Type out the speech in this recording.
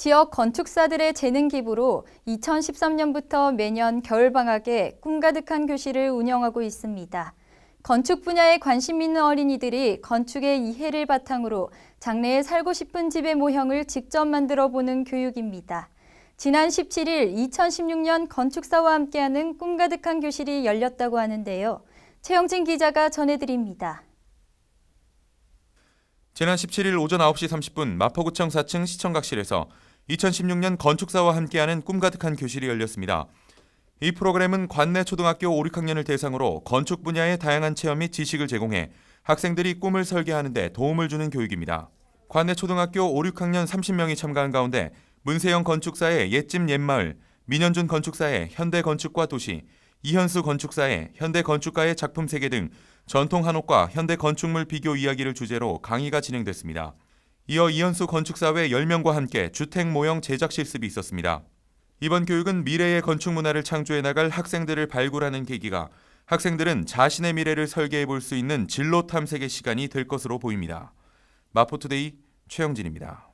지역 건축사들의 재능 기부로 2013년부터 매년 겨울방학에 꿈 가득한 교실을 운영하고 있습니다. 건축 분야에 관심 있는 어린이들이 건축의 이해를 바탕으로 장래에 살고 싶은 집의 모형을 직접 만들어 보는 교육입니다. 지난 17일 2016년 건축사와 함께하는 꿈 가득한 교실이 열렸다고 하는데요. 최영진 기자가 전해드립니다. 지난 17일 오전 9시 30분 마포구청 4층 시청각실에서 2016년 건축사와 함께하는 꿈 가득한 교실이 열렸습니다. 이 프로그램은 관내 초등학교 5, 6학년을 대상으로 건축 분야의 다양한 체험 및 지식을 제공해 학생들이 꿈을 설계하는 데 도움을 주는 교육입니다. 관내 초등학교 5, 6학년 30명이 참가한 가운데 문세영 건축사의 옛집 옛마을, 민현준 건축사의 현대 건축과 도시, 이현수 건축사의 현대 건축가의 작품 세계 등 전통 한옥과 현대 건축물 비교 이야기를 주제로 강의가 진행됐습니다. 이어 이현수 건축사회 10명과 함께 주택 모형 제작 실습이 있었습니다. 이번 교육은 미래의 건축 문화를 창조해 나갈 학생들을 발굴하는 계기가 학생들은 자신의 미래를 설계해 볼 수 있는 진로 탐색의 시간이 될 것으로 보입니다. 마포투데이 최영진입니다.